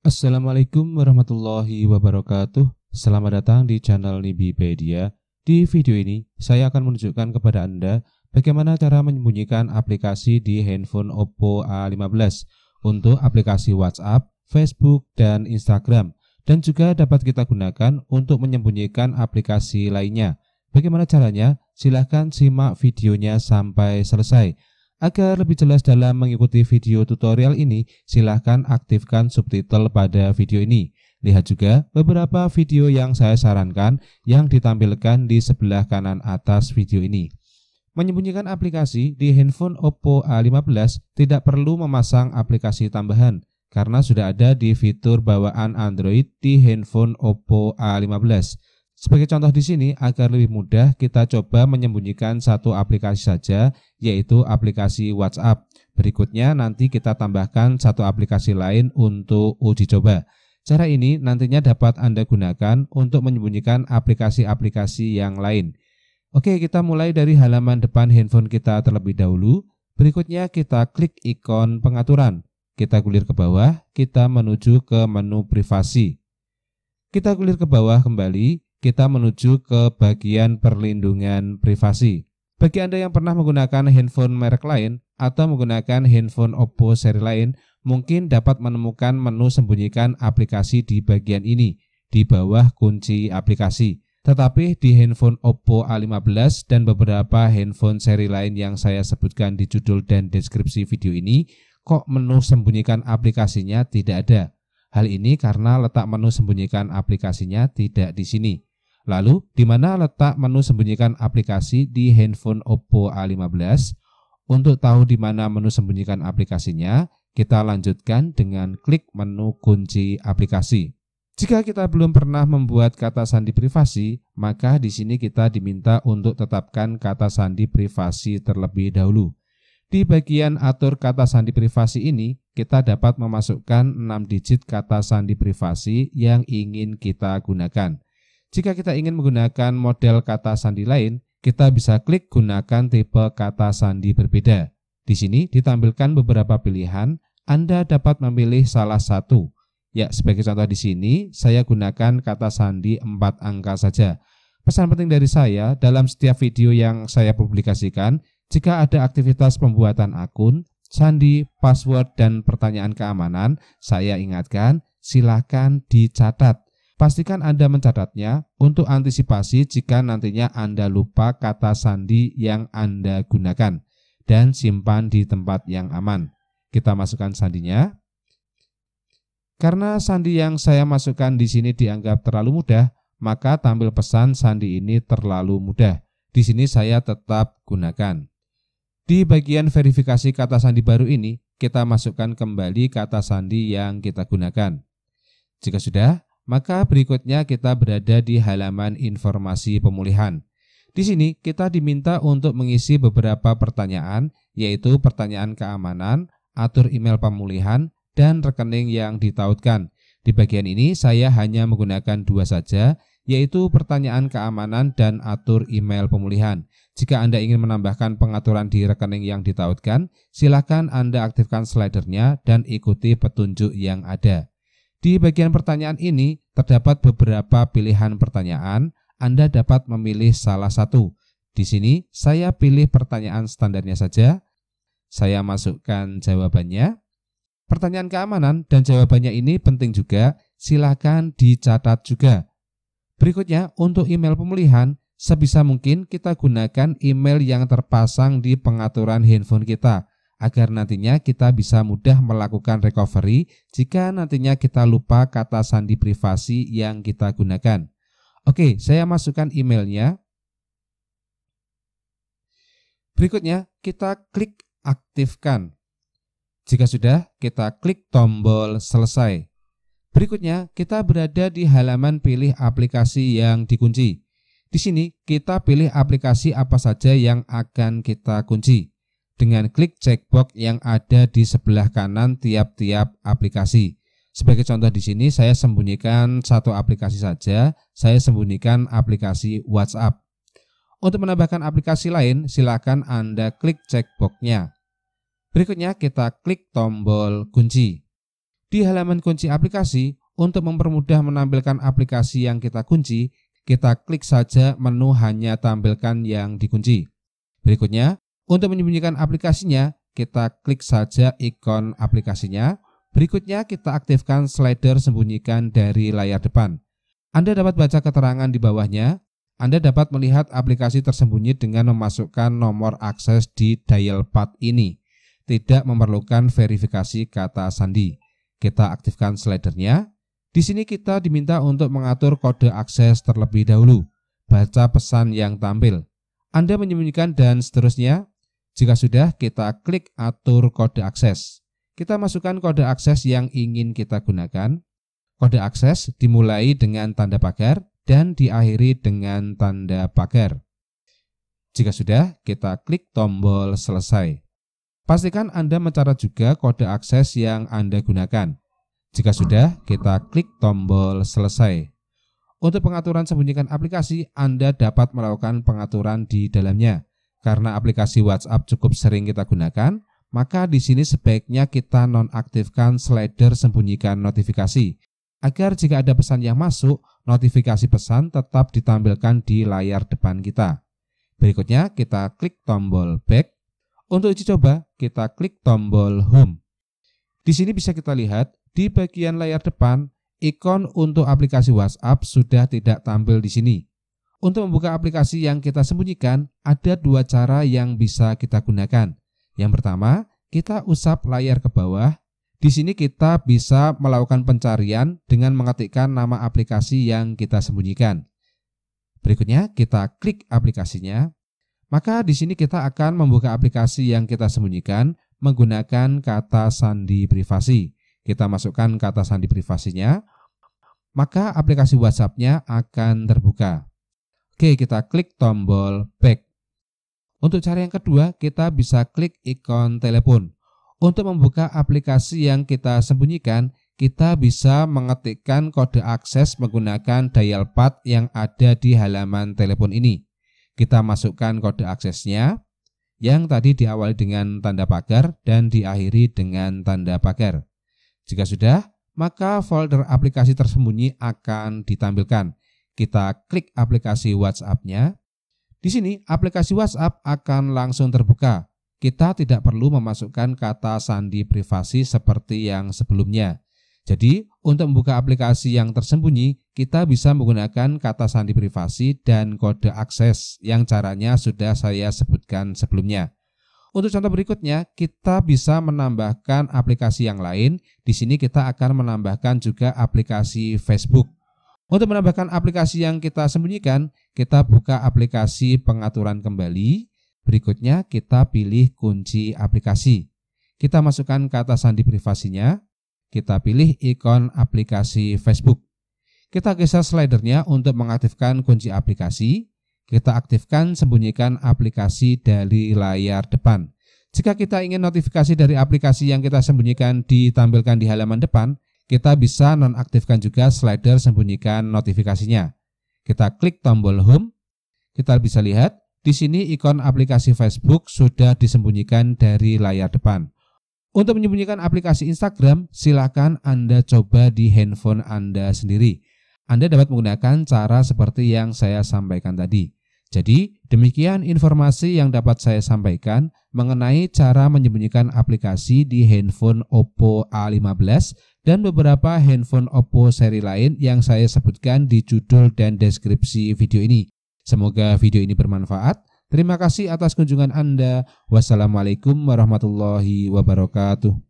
Assalamualaikum warahmatullahi wabarakatuh. Selamat datang di channel Nibipedia. Di video ini, saya akan menunjukkan kepada Anda bagaimana cara menyembunyikan aplikasi di handphone Oppo A15 untuk aplikasi WhatsApp, Facebook, dan Instagram. Dan juga dapat kita gunakan untuk menyembunyikan aplikasi lainnya. Bagaimana caranya? Silahkan simak videonya sampai selesai. Agar lebih jelas dalam mengikuti video tutorial ini, silahkan aktifkan subtitle pada video ini. Lihat juga beberapa video yang saya sarankan yang ditampilkan di sebelah kanan atas video ini. Menyembunyikan aplikasi di handphone Oppo A15 tidak perlu memasang aplikasi tambahan karena sudah ada di fitur bawaan Android di handphone Oppo A15. Sebagai contoh di sini, agar lebih mudah kita coba menyembunyikan satu aplikasi saja yaitu aplikasi WhatsApp. Berikutnya nanti kita tambahkan satu aplikasi lain untuk uji coba. Cara ini nantinya dapat Anda gunakan untuk menyembunyikan aplikasi-aplikasi yang lain. Oke, kita mulai dari halaman depan handphone kita terlebih dahulu. Berikutnya kita klik ikon pengaturan. Kita gulir ke bawah, kita menuju ke menu privasi. Kita gulir ke bawah kembali, kita menuju ke bagian perlindungan privasi. Bagi Anda yang pernah menggunakan handphone merek lain atau menggunakan handphone Oppo seri lain, mungkin dapat menemukan menu sembunyikan aplikasi di bagian ini, di bawah kunci aplikasi. Tetapi di handphone Oppo A15 dan beberapa handphone seri lain yang saya sebutkan di judul dan deskripsi video ini, kok menu sembunyikan aplikasinya tidak ada. Hal ini karena letak menu sembunyikan aplikasinya tidak di sini. Lalu, di mana letak menu sembunyikan aplikasi di handphone Oppo A15? Untuk tahu di mana menu sembunyikan aplikasinya, kita lanjutkan dengan klik menu kunci aplikasi. Jika kita belum pernah membuat kata sandi privasi, maka di sini kita diminta untuk tetapkan kata sandi privasi terlebih dahulu. Di bagian atur kata sandi privasi ini, kita dapat memasukkan 6 digit kata sandi privasi yang ingin kita gunakan. Jika kita ingin menggunakan model kata sandi lain, kita bisa klik gunakan tipe kata sandi berbeda. Di sini ditampilkan beberapa pilihan, Anda dapat memilih salah satu. Ya, sebagai contoh di sini, saya gunakan kata sandi 4 angka saja. Pesan penting dari saya, dalam setiap video yang saya publikasikan, jika ada aktivitas pembuatan akun, sandi, password, dan pertanyaan keamanan, saya ingatkan, silakan dicatat Pastikan Anda mencatatnya untuk antisipasi jika nantinya Anda lupa kata sandi yang Anda gunakan dan simpan di tempat yang aman. Kita masukkan sandinya. Karena sandi yang saya masukkan di sini dianggap terlalu mudah, maka tampil pesan sandi ini terlalu mudah. Di sini saya tetap gunakan. Di bagian verifikasi kata sandi baru ini, kita masukkan kembali kata sandi yang kita gunakan. Jika sudah, maka berikutnya kita berada di halaman informasi pemulihan. Di sini kita diminta untuk mengisi beberapa pertanyaan, yaitu pertanyaan keamanan, atur email pemulihan, dan rekening yang ditautkan. Di bagian ini saya hanya menggunakan dua saja, yaitu pertanyaan keamanan dan atur email pemulihan. Jika Anda ingin menambahkan pengaturan di rekening yang ditautkan, silakan Anda aktifkan slidernya dan ikuti petunjuk yang ada. Di bagian pertanyaan ini terdapat beberapa pilihan pertanyaan. Anda dapat memilih salah satu. Di sini saya pilih pertanyaan standarnya saja. Saya masukkan jawabannya. Pertanyaan keamanan dan jawabannya ini penting juga. Silahkan dicatat juga. Berikutnya, untuk email pemulihan, sebisa mungkin kita gunakan email yang terpasang di pengaturan handphone kita agar nantinya kita bisa mudah melakukan recovery jika nantinya kita lupa kata sandi privasi yang kita gunakan. Oke, saya masukkan emailnya. Berikutnya, kita klik aktifkan. Jika sudah, kita klik tombol selesai. Berikutnya, kita berada di halaman pilih aplikasi yang dikunci. Di sini, kita pilih aplikasi apa saja yang akan kita kunci dengan klik checkbox yang ada di sebelah kanan tiap-tiap aplikasi. Sebagai contoh di sini saya sembunyikan satu aplikasi saja, saya sembunyikan aplikasi WhatsApp. Untuk menambahkan aplikasi lain, silakan Anda klik checkboxnya. Berikutnya kita klik tombol kunci. Di halaman kunci aplikasi, untuk mempermudah menampilkan aplikasi yang kita kunci, kita klik saja menu hanya tampilkan yang dikunci. Berikutnya, untuk menyembunyikan aplikasinya, kita klik saja ikon aplikasinya. Berikutnya kita aktifkan slider sembunyikan dari layar depan. Anda dapat baca keterangan di bawahnya. Anda dapat melihat aplikasi tersembunyi dengan memasukkan nomor akses di dial pad ini. Tidak memerlukan verifikasi kata sandi. Kita aktifkan slidernya. Di sini kita diminta untuk mengatur kode akses terlebih dahulu. Baca pesan yang tampil. Anda menyembunyikan dan seterusnya jika sudah, kita klik atur kode akses. Kita masukkan kode akses yang ingin kita gunakan. Kode akses dimulai dengan tanda pagar dan diakhiri dengan tanda pagar. Jika sudah, kita klik tombol selesai. Pastikan Anda mencatat juga kode akses yang Anda gunakan. Jika sudah, kita klik tombol selesai. Untuk pengaturan sembunyikan aplikasi, Anda dapat melakukan pengaturan di dalamnya. Karena aplikasi WhatsApp cukup sering kita gunakan, maka di sini sebaiknya kita nonaktifkan slider sembunyikan notifikasi agar jika ada pesan yang masuk, notifikasi pesan tetap ditampilkan di layar depan kita. Berikutnya kita klik tombol back. Untuk uji coba, kita klik tombol home. Di sini bisa kita lihat di bagian layar depan ikon untuk aplikasi WhatsApp sudah tidak tampil di sini. Untuk membuka aplikasi yang kita sembunyikan, ada dua cara yang bisa kita gunakan. Yang pertama, kita usap layar ke bawah. Di sini kita bisa melakukan pencarian dengan mengetikkan nama aplikasi yang kita sembunyikan. Berikutnya, kita klik aplikasinya. Maka di sini kita akan membuka aplikasi yang kita sembunyikan menggunakan kata sandi privasi. Kita masukkan kata sandi privasinya, maka aplikasi WhatsApp-nya akan terbuka. Oke kita klik tombol back. Untuk cara yang kedua, kita bisa klik ikon telepon. Untuk membuka aplikasi yang kita sembunyikan, kita bisa mengetikkan kode akses menggunakan dial pad yang ada di halaman telepon ini. Kita masukkan kode aksesnya yang tadi diawali dengan tanda pagar dan diakhiri dengan tanda pagar. Jika sudah, maka folder aplikasi tersembunyi akan ditampilkan. Kita klik aplikasi WhatsApp-nya. Di sini aplikasi WhatsApp akan langsung terbuka. Kita tidak perlu memasukkan kata sandi privasi seperti yang sebelumnya. Jadi, untuk membuka aplikasi yang tersembunyi, kita bisa menggunakan kata sandi privasi dan kode akses yang caranya sudah saya sebutkan sebelumnya. Untuk contoh berikutnya, kita bisa menambahkan aplikasi yang lain. Di sini kita akan menambahkan juga aplikasi Facebook. Untuk menambahkan aplikasi yang kita sembunyikan, kita buka aplikasi pengaturan kembali. Berikutnya kita pilih kunci aplikasi. Kita masukkan kata sandi privasinya. Kita pilih ikon aplikasi Facebook. Kita geser slidernya untuk mengaktifkan kunci aplikasi. Kita aktifkan sembunyikan aplikasi dari layar depan. Jika kita ingin notifikasi dari aplikasi yang kita sembunyikan ditampilkan di halaman depan, kita bisa nonaktifkan juga slider sembunyikan notifikasinya. Kita klik tombol home, kita bisa lihat di sini ikon aplikasi Facebook sudah disembunyikan dari layar depan. Untuk menyembunyikan aplikasi Instagram, silakan Anda coba di handphone Anda sendiri. Anda dapat menggunakan cara seperti yang saya sampaikan tadi. Jadi, demikian informasi yang dapat saya sampaikan mengenai cara menyembunyikan aplikasi di handphone Oppo A15 dan beberapa handphone Oppo seri lain yang saya sebutkan di judul dan deskripsi video ini. Semoga video ini bermanfaat. Terima kasih atas kunjungan Anda. Wassalamualaikum warahmatullahi wabarakatuh.